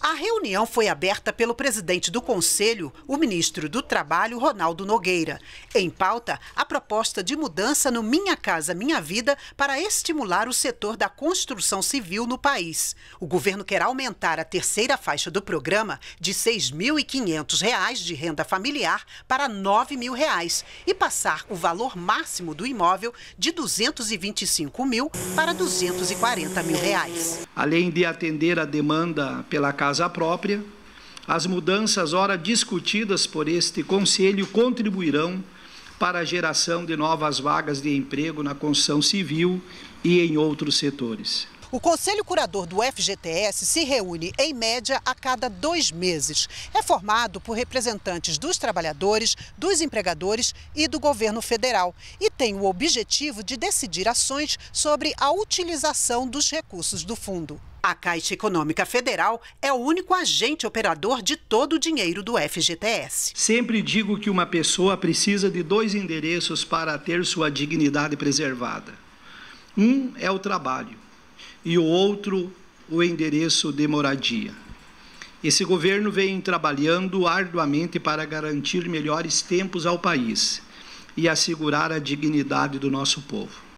A reunião foi aberta pelo presidente do Conselho, o ministro do Trabalho, Ronaldo Nogueira. Em pauta, a proposta de mudança no Minha Casa Minha Vida para estimular o setor da construção civil no país. O governo quer aumentar a terceira faixa do programa de R$ 6.500 de renda familiar para R$ 9.000 e passar o valor máximo do imóvel de R$ 225 mil para R$ 240 mil. Reais. Além de atender a demanda pela, casa própria. As mudanças, ora discutidas por este Conselho, contribuirão para a geração de novas vagas de emprego na construção civil e em outros setores. O Conselho Curador do FGTS se reúne, em média, a cada dois meses. É formado por representantes dos trabalhadores, dos empregadores e do governo federal e tem o objetivo de decidir ações sobre a utilização dos recursos do fundo. A Caixa Econômica Federal é o único agente operador de todo o dinheiro do FGTS. Sempre digo que uma pessoa precisa de dois endereços para ter sua dignidade preservada. Um é o trabalho e o outro o endereço de moradia. Esse governo vem trabalhando arduamente para garantir melhores tempos ao país e assegurar a dignidade do nosso povo.